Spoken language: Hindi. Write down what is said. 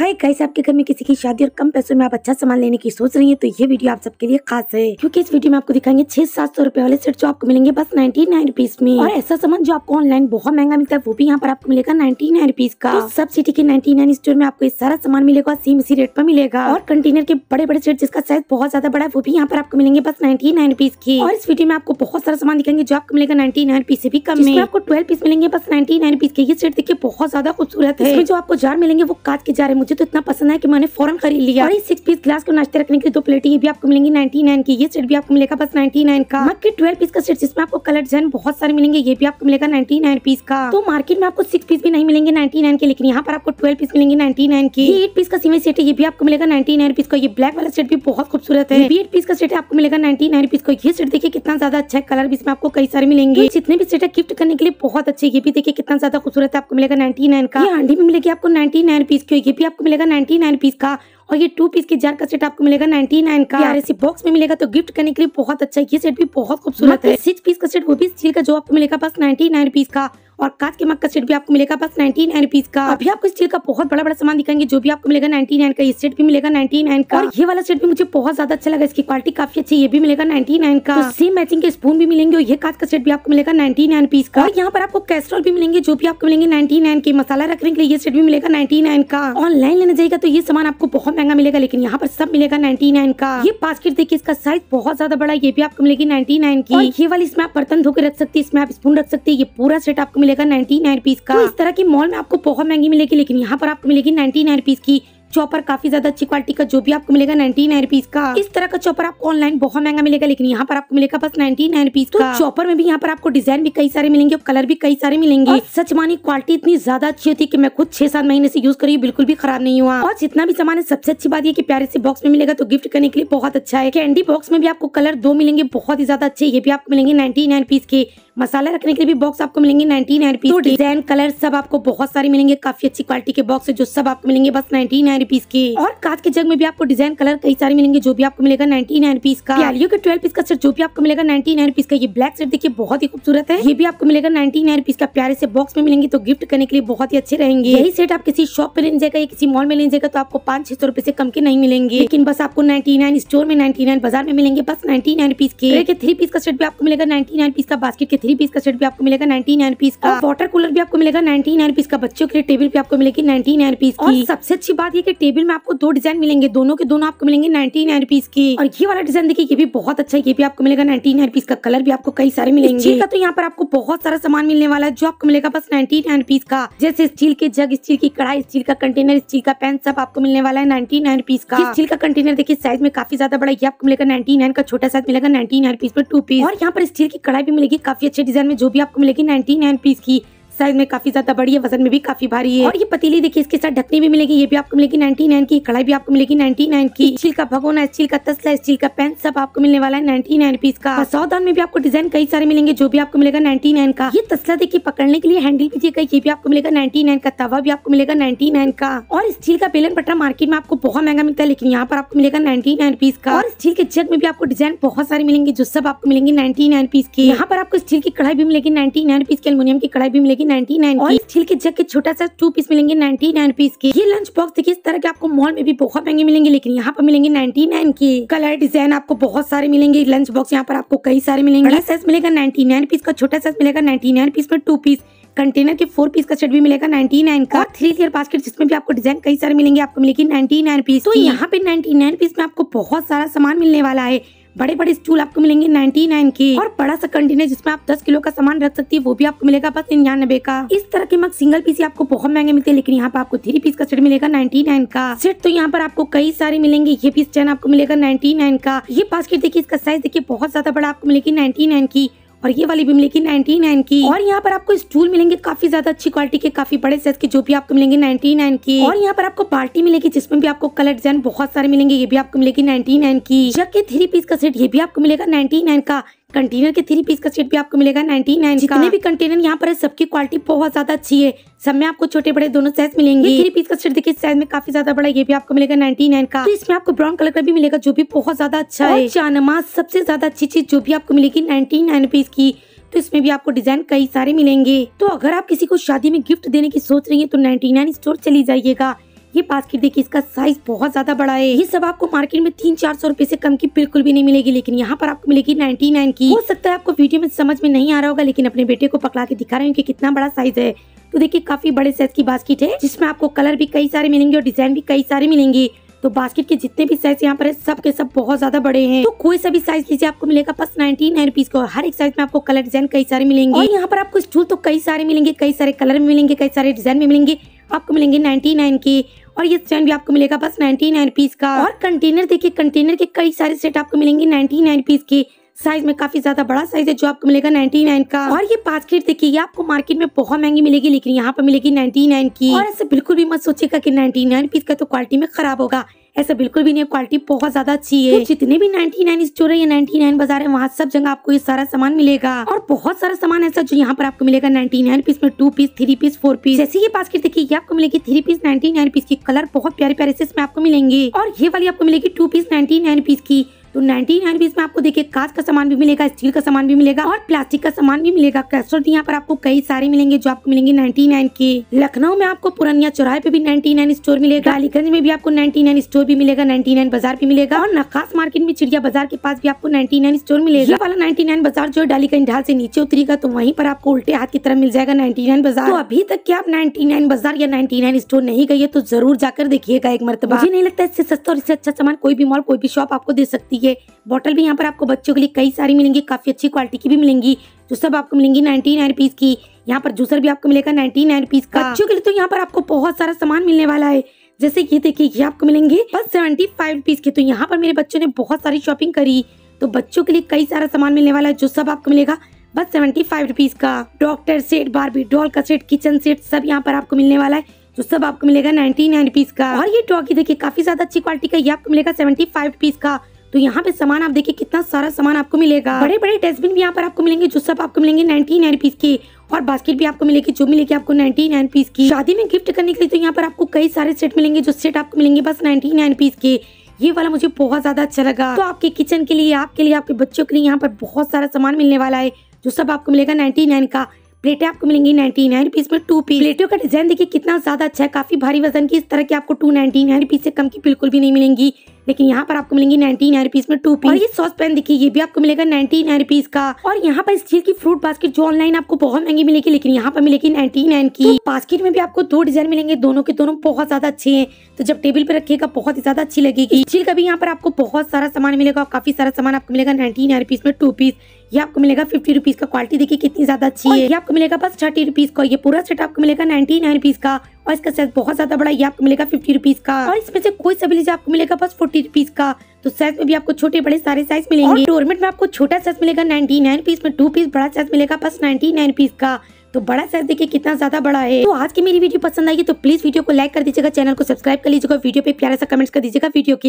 हाय गाइस आपके घर में किसी की शादी और कम पैसों में आप अच्छा सामान लेने की सोच रही है तो ये वीडियो आप सबके लिए खास है क्योंकि इस वीडियो में आपको दिखाएंगे छह सात सौ रुपए वाले सेट जो आपको मिलेंगे बस नाइन्टी नाइन रुपीज में और ऐसा सामान जो आपको ऑनलाइन बहुत महंगा मिलता है वो भी यहाँ पर आपको मिलेगा नाइन्टी नाइन रुपीज का तो सब सिटी के नाइन्टी नाइन स्टोर में आपको सारा सामान मिलेगा सेम इसी रेट पर मिलेगा और कंटेनर के बड़े बड़े सेट जिसका साइज बहुत ज्यादा बड़ा है वो भी यहाँ पर आपको मिलेंगे बस नाइन्टी नाइन रुपीज की और इस वीडियो में आपको बहुत सारा सामान दिखाएंगे जो आपको मिलेगा नाइन्टी नाइन रुपीज से भी कम में आपको ट्वेल्व पीस मिलेंगे बस नाइन्टी नाइन रुपीज के ये सेट देखिए बहुत ज्यादा खूबसूरत है जो आपको जार मिलेंगे वो काट के जा रहे मुझे मुझे तो इतना पसंद है कि मैंने फॉरन खरीद लिया और सिक्स पीस ग्लास को नाश्ते रखने की दो प्लेट ये भी आपको मिलेंगी नाइनटी नाइन की ये सेट भी आपको मिलेगा बस नाइनटी नाइन का मग ट्वेल्व पीस का सेट जिसमें आपको कलर जन बहुत सारे मिलेंगे ये भी आपको मिलेगा नाइनटी नाइन पीस का तो मार्केट में आपको सिक्स पीस भी नहीं मिलेंगे नाइनटी नाइन के लेकिन यहाँ पर आपको ट्वेल्व पीस मिलेंगे नाइनटी नाइन की एट पीस का सीमेंट सेट है ये भी आपको मिलेगा नाइनटी नाइन पीस का ये ब्लैक वाला सेट भी बहुत खूबसूरत है एट पीस का सेट आपको मिलेगा नाइनटी नाइन पीस को ये सेट देखिए कितना ज्यादा अच्छा कलर भी इसमें आपको कई सारे मिलेंगे तो जितने भी सेट है गिफ्ट करने के लिए बहुत अच्छे ये भी देखिए कितना ज्यादा खूबसूरत है आपको मिलेगा नाइनटी नाइन का हांडी में मिलेगी आपको नाइनटी नाइन पीस की ये भी आपको मिलेगा नाइन्टी नाइन पीस का और ये टू पीस की जार का सेट आपको मिलेगा नाइनटी नाइन का आर बॉक्स में मिलेगा तो गिफ्ट करने के लिए बहुत अच्छा है ये सेट भी बहुत खूबसूरत है सिक्स पीस का सेट वो भी स्टील का जो आपको मिलेगा बस नाइनटी नाइन पीस का और कांच के मग का सेट भी आपको मिलेगा बस नाइनटी नाइन पीस का अभी आपको स्टील का बहुत बड़ा बड़ा सामान दिखाएंगे जो भी आपको मिलेगा नाइनटी नाइन का ये सेट भी मिलेगा नाइनटी नाइन का और ये वाला सेट भी मुझे बहुत ज्यादा अच्छा लगा इसकी क्वालिटी काफी अच्छी ये भी मिलेगा नाइनटी नाइन का तो सेम मैचिंग के स्पून भी मिलेंगे और ये कांच का सेट भी आपको मिलेगा नाइनटी नाइन पीस का और यहाँ पर आपको कैस्ट्रॉल भी मिलेंगे जो भी आपको मिलेंगे नाइनटी नाइन के मसाला रखने के लिए ये सेट भी मिलेगा नाइनटी नाइन का ऑनलाइन लेने जाएगा तो ये सामान आपको बहुत महंगा मिलेगा लेकिन यहाँ पर सब मिलेगा नाइन्टी नाइन का ये बास्केट देखिए इसका साइज बहुत ज्यादा बड़ा ये भी आपको मिलेगी नाइन्टी नाइन की ये वाली इसमें आप बर्तन धोकर रख सकती है इसमें आप स्पून रख सकती है ये पूरा सेट आपको मिलेगा नाइन्टी नाइन पीस का तो इस तरह की मॉल में आपको बहुत महंगी मिलेगी लेकिन यहाँ पर आपको मिलेगी नाइन्टी नाइन पीस की चॉपर काफी ज्यादा अच्छी क्वालिटी का जो भी आपको मिलेगा नाइन्टी नाइन रुपीज का इस तरह का चॉपर आपको ऑनलाइन बहुत महंगा मिलेगा लेकिन यहाँ पर आपको मिलेगा बस नाइनटी नाइन रुपीज तो चॉपर में भी यहाँ पर आपको डिजाइन भी कई सारे मिलेंगे और कलर भी कई सारे मिलेंगे सच मानी क्वालिटी इतनी ज्यादा अच्छी होती है की मैं खुद छह सात महीने से यूज करी बिल्कुल भी खराब नहीं हुआ और जितना भी सामान है सबसे अच्छी बात यह की प्यारे से बॉक्स में मिलेगा तो गिफ्ट करने के लिए बहुत अच्छा है कैंडी बॉक्स में भी आपको कलर दो मिलेंगे बहुत ही ज्यादा अच्छे ये भी आपको मिलेंगे नाइन्टी नाइन पीस के मसाला रखने के लिए भी बॉक्स आपको मिलेंगे ninety nine rupees design colour सब आपको बहुत सारे मिलेंगे काफी अच्छी क्वालिटी के बॉक्स है जो सब आपको मिलेंगे बस नाइनटी नाइन रुपीज के और कांच के जग में भी आपको डिजाइन कलर कई सारे मिलेंगे जो भी आपको मिलेगा नाइनटी नाइन रुपीज का आलियो के ट्वेल्व पीस का सेट जो भी आपको मिलेगा नाइनटी नाइन रुपीज का ये ब्लैक सेट देखिए बहुत ही खूबसूरत है ये भी आपको मिलेगा नाइनटी नाइन रुपीज का प्यारे से बॉक्स में मिलेंगे तो गिफ्ट करने के लिए बहुत ही अच्छे रहेंगे यही सेट आप किसी शॉप पे लेने जाएगा या किसी मॉल में लेने जाएगा तो आपको पांच छह सौ रुपए से कम के नहीं मिलेंगे लेकिन बस आपको नाइनटी नाइन स्टोर में नाइनटी नाइन बाजार में मिलेंगे बस नाइनटी नाइन रुपीज के थ्री पीस का सेट भी आपको मिलेगा नाइनटी नाइन पीस का बास्केट के थ्री पीस का सेट भी आपको मिलेगा नाइनटी नाइन पीस का वाटर कूलर भी आपको मिलेगा नाइनटी नाइन पीस का बच्चों के लिए टेबल भी आपको मिलेगी नाइनटी नाइन पीस की सबसे अच्छी बात ये टेबल में आपको दो डिजाइन मिलेंगे दोनों के दोनों आपको मिलेंगे नाइनटी नाइन पीस की और ये वाला डिजाइन देखिए ये भी बहुत अच्छा है ये भी आपको मिलेगा नाइनटी नाइन पीस का कलर भी आपको कई सारे मिलेंगे तो यहाँ पर आपको बहुत सारा सामान मिलने वाला है जो आपको मिलेगा बस नाइनटी नाइन पीस का जैसे स्टील के जग स्टील की कढ़ाई स्टील का कंटेनर स्टील का पेन सब आपको मिलने वाला है नाइनटी नाइन पीस का स्टील का कंटेनर देखिए साइज में काफी ज्यादा बड़ा ये आपको मिलेगा नाइनटी नाइन का छोटा साइज मिलेगा नाइनटी नाइन पीस पर टू पीस और यहाँ पर स्टील की कढ़ाई भी मिलेगी काफी अच्छे डिजाइन में जो भी आपको मिलेगी नाइनटी नाइन पीस की साइज में काफी ज्यादा बड़ी है वजन में भी काफी भारी है और ये पतीली देखिए इसके साथ ढकनी भी मिलेगी ये भी आपको मिलेगी नाइनटी नाइन की कढ़ाई भी आपको मिलेगी नाइनटी नाइन की स्टील का भगोना स्टील का तसला स्टील का पेन सब आपको मिलने वाला है नाइनटी नाइन पीस का सौदान में भी आपको डिजाइन कई सारे मिलेंगे जो भी आपको मिलेगा नाइनटी नाइन का ये तसला देखिए पकड़ने के लिए हैंडल भी दिएगा ये भी आपको मिलेगा नाइनटी नाइन का तवा भी आपको मिलेगा नाइनटी नाइन का और स्टील का बेलन पटरा मार्केट में आपको बहुत महंगा मिलता है लेकिन यहाँ पर आपको मिलेगा नाइनटी नाइन पीस का और स्टील के जग में भी आपको डिजाइन बहुत सारे मिलेंगे जो सब आपको मिलेंगे नाइनटी नाइन पीस की यहाँ पर आपको स्टील की कढ़ाई भी मिलेगी नाइनटी नाइन पीस की अलमोनियम की कढ़ाई भी मिलेगी नाइनटी नाइन और के जग के छोटा सा टू पीस मिलेंगे नाइनटी नाइन पीस के ये लंच बॉक्स देखिए इस तरह के आपको मॉल में भी बहुत महंगे मिलेंगे लेकिन यहाँ पर मिलेंगे नाइन्टी नाइन के कलर डिजाइन आपको बहुत सारे मिलेंगे लंच बॉक्स यहाँ पर आपको कई सारे मिलेंगे बड़ा साइज मिलेगा नाइनटी नाइन पीस का छोटा साइज मिलेगा नाइनटी नाइन पीस में टू पीस कंटेनर के फोर पीस का सेट भी मिलेगा नाइन्टी नाइन का थ्री लेयर बास्केट जिसमें भी आपको डिजाइन कई सारे मिलेंगे आपको मिलेगी नाइन्टी नाइन पीस तो, तो यहाँ पे नाइन्टी नाइन पीस में आपको बहुत सारा सामान मिलने वाला है बड़े बड़े स्टूल आपको मिलेंगे नाइन्टी नाइन के और बड़ा सा कंटेनर जिसमें आप दस किलो का सामान रख सकती है वो भी आपको मिलेगा बस निन्यानबे का इस तरह के मग सिंगल पीस आपको बहुत महंगे मिलते हैं लेकिन यहाँ पर आपको थ्री पीस का सेट मिलेगा नाइन्टी नाइन का सेट तो यहाँ पर आपको कई सारे मिलेंगे ये पीस चैन आपको मिलेगा नाइन्टी नाइन का ये बास्केट देखिए इसका साइज देखिए बहुत ज्यादा बड़ा आपको मिलेगी नाइन्टी नाइन की और ये वाली भी मिलेगी नाइनटी नाइन की और यहाँ पर आपको स्टूल मिलेंगे काफी ज्यादा अच्छी क्वालिटी के काफी बड़े साइज के जो भी आपको मिलेंगे नाइनटी नाइन की और यहाँ पर आपको पार्टी मिलेगी जिसमें भी आपको कलर डिजाइन बहुत सारे मिलेंगे ये भी आपको मिलेगी नाइनटी नाइन की जबकि थ्री पीस का सेट ये भी आपको मिलेगा नाइनटी नाइन का कंटेनर के थ्री पीस का सेट भी आपको मिलेगा नाइनटी नाइन जितने भी कंटेनर यहाँ पर है सबकी क्वालिटी बहुत ज्यादा अच्छी है सब में आपको छोटे बड़े दोनों साइज मिलेंगे ये थ्री पीस का सेट देखिए साइज में काफी ज्यादा बड़ा ये भी आपको मिलेगा नाइनटी नाइन का तो इसमें आपको ब्राउन कलर का भी मिलेगा जो भी बहुत ज्यादा अच्छा है चानमा सबसे ज्यादा अच्छी चीज जो भी आपको मिलेगी नाइनटी नाइन की तो इसमें भी आपको डिजाइन कई सारे मिलेंगे तो अगर आप किसी को शादी में गिफ्ट देने की सोच रही है तो नाइनटी नाइन स्टोर चली जाइएगा ये बास्केट देखिए इसका साइज बहुत ज्यादा बड़ा है ये सब आपको मार्केट में तीन चार सौ रुपए से कम की बिल्कुल भी नहीं मिलेगी लेकिन यहाँ पर आपको मिलेगी नाइन्टी नाइन की हो सकता है आपको वीडियो में समझ में नहीं आ रहा होगा लेकिन अपने बेटे को पकड़ा के दिखा रहे हैं कि कितना बड़ा साइज है तो देखिए काफी बड़े साइज की बास्केट है जिसमें आपको कलर भी कई सारे मिलेंगे और डिजाइन भी कई सारे मिलेंगे तो बास्केट के जितने भी साइज यहाँ पर है सब के सब बहुत ज्यादा बड़े हैं तो कोई सभी साइज लीजिए आपको मिलेगा बस नाइनटी नाइन रुपीज का हर एक साइज में आपको कलर डिजाइन कई सारे मिलेंगे और यहाँ पर आपको स्टूल तो कई सारे मिलेंगे कई सारे कलर में मिलेंगे कई सारे डिजाइन में मिलेंगे आपको मिलेंगे नाइनटी नाइन के और ये स्टैंड भी आपको मिलेगा बस नाइनटी नाइन पीस का और कंटेनर देखिए कंटेनर के कई सारे सेट आपको मिलेंगे नाइन्टी नाइन पीस के साइज में काफी ज्यादा बड़ा साइज है जो आपको मिलेगा नाइनटी नाइन का और ये बास्केट देखिए आपको मार्केट में बहुत महंगी मिलेगी लेकिन यहाँ पर मिलेगी नाइनटी नाइन की और ऐसे बिल्कुल भी मत सोचेगा की नाइनटी नाइन पीस का तो क्वालिटी में खराब होगा ऐसा बिल्कुल भी नहीं क्वालिटी बहुत ज्यादा अच्छी है तो जितने भी 99 स्टोर है या 99 बाजार है वहाँ सब जगह आपको ये सारा सामान मिलेगा और बहुत सारा सामान ऐसा जो यहाँ पर आपको मिलेगा 99 पीस में two piece three piece four piece जैसे ये बास्केट देखिए ये आपको मिलेगी थ्री पीस 99 पीस की कलर बहुत प्यारे प्यारे से इसमें आपको मिलेंगे और ये वाली आपको मिलेगी टू पीस नाइन पीस की तो नाइनटी नाइन में आपको देखिए कांच का सामान भी मिलेगा स्टील का सामान भी मिलेगा और प्लास्टिक का सामान भी मिलेगा कैस्ट्रोल यहाँ पर आपको कई सारे मिलेंगे जो आपको मिलेंगे नाइनटी नाइन के लखनऊ में आपको पुरानिया चौराहे पे भी नाइनटी नाइन स्टोर मिलेगा अलीगंज में भी आपको नाइनटी नाइन स्टोर भी मिलेगा नाइनटी नाइन बाजार भी मिलेगा और नकाश मार्केट में चिड़िया बाजार के पास भी आपको नाइनटी नाइन स्टोर मिलेगा वाला नाइनटी नाइन बाजार जो डाली का ढाल से नीचे उतरेगा तो वहीं पर आपको उल्टे हाथ की तरफ मिल जाएगा नाइनटी नाइन बाजार तो अभी तक की आप नाइनटी नाइन बाजार या नाइनटी नाइन स्टोर नहीं गई है तो जरूर जाकर देखिएगा एक मरतबा मुझे नहीं लगता इससे सस्ता और इससे अच्छा सामान कोई भी मॉल कोई भी शॉप आपको दे सकती है है बॉटल भी यहाँ पर आपको बच्चों के लिए कई सारी मिलेंगी काफ़ी अच्छी क्वालिटी की भी मिलेंगी जो सब आपको मिलेंगी नाइनटी नाइन रुपीज़ की यहाँ पर जूसर भी आपको मिलेगा नाइन्टी नाइन रुपीज़ का हाँ। बच्चों के लिए तो यहाँ पर आपको बहुत सारा सामान मिलने वाला है जैसे ये देखिए ये आपको मिलेंगे बस सेवेंटी फाइव रुपीज़ के तो यहाँ पर मेरे बच्चों ने बहुत सारी शॉपिंग करी तो बच्चों के लिए कई सारा सामान मिलने वाला है जो सब आपको मिलेगा बस सेवेंटी फाइव रुपीज़ का डॉक्टर सेट बारबी डॉल का सेट किचन सेट सब यहाँ पर आपको मिलने वाला है जो सब आपको मिलेगा नाइन्टी नाइन रुपीज़ का और ये डॉगी देखिए काफी ज्यादा अच्छी क्वालिटी का ये आपको मिलेगा सेवेंटी फाइव रुपीज़ का तो यहाँ पे सामान आप देखिए कितना सारा सामान आपको मिलेगा बड़े बड़े डस्टबिन भी यहाँ पर आपको मिलेंगे जो सब आपको मिलेंगे नाइनटी नाइन पीस के और बास्केट भी आपको मिलेगी जो मिलेगी आपको नाइनटी नाइन पीस की शादी में गिफ्ट करने के लिए तो यहाँ पर आपको कई सारे सेट मिलेंगे जो सेट आपको मिलेंगे बस नाइनटी नाइन पीस के ये वाला मुझे बहुत ज्यादा अच्छा लगा तो आपके किचन के लिए आपके लिए आपके बच्चों के लिए यहाँ पर बहुत सारा सामान मिलने वाला है जो सब आपको मिलेगा नाइनटी नाइन का प्लेटें आपको मिलेंगी नाइनटी नाइन रुपीज में टू पीस प्लेटों का डिजाइन देखिए कितना ज्यादा अच्छा है काफी भारी वजन की इस तरह की आपको टू नाइनटी नाइन रुपीज से कम की बिल्कुल भी नहीं मिलेंगी लेकिन यहाँ पर आपको मिलेंगी नाइनटी नाइन रुपीज में टू पीस और ये सॉस पेन देखिए ये भी आपको मिलेगा नाइनटी नाइन रुपीज का और यहाँ पर स्टील की फ्रूट बास्केट जो ऑनलाइन आपको बहुत महंगी मिलेगी लेकिन यहाँ पर मिलेगी नाइनटी नाइन की बास्केट तो में भी आपको दो डिजाइन मिलेंगे दोनों के दोनों बहुत ज्यादा अच्छे हैं तो जब टेबल पर रखिएगा बहुत ही ज्यादा अच्छी लगेगी स्टील का भी यहाँ पर आपको बहुत सारा सामान मिलेगा और काफी सारा सामान आपको मिलेगा नाइनटी नाइन रुपीज में टू पीस ये आपको मिलेगा फिफ्टी रुपीज का क्वालिटी देखिए कितनी ज्यादा अच्छी है ये आपको मिलेगा बस थर्टी रुपीज का ये पूरा सेट आपको मिलेगा नाइनटी नाइन रुपीज का और इसका साइज बहुत ज्यादा बड़ा ये आपको मिलेगा फिफ्टी रुपीज का और इसमें से कोई सभी आपको मिलेगा बस फोर्टी रुपीज का तो साइज में भी आपको छोटे बड़े सारे साइज मिलेंगे डोरमेट में आपको छोटा साइज मिलेगा नाइनटी नाइन पीस में टू पीस बड़ा साइज मिलेगा बस नाइनटी नाइन पीस का तो बड़ा साइज देखिए कितना ज्यादा बड़ा है तो आज की मेरी वीडियो पसंद आई तो प्लीज वीडियो को लाइक कर दीजिएगा चैनल को सब्सक्राइब कर लीजिएगा वीडियो पे प्यारा सा कमेंट्स कर दीजिएगा वीडियो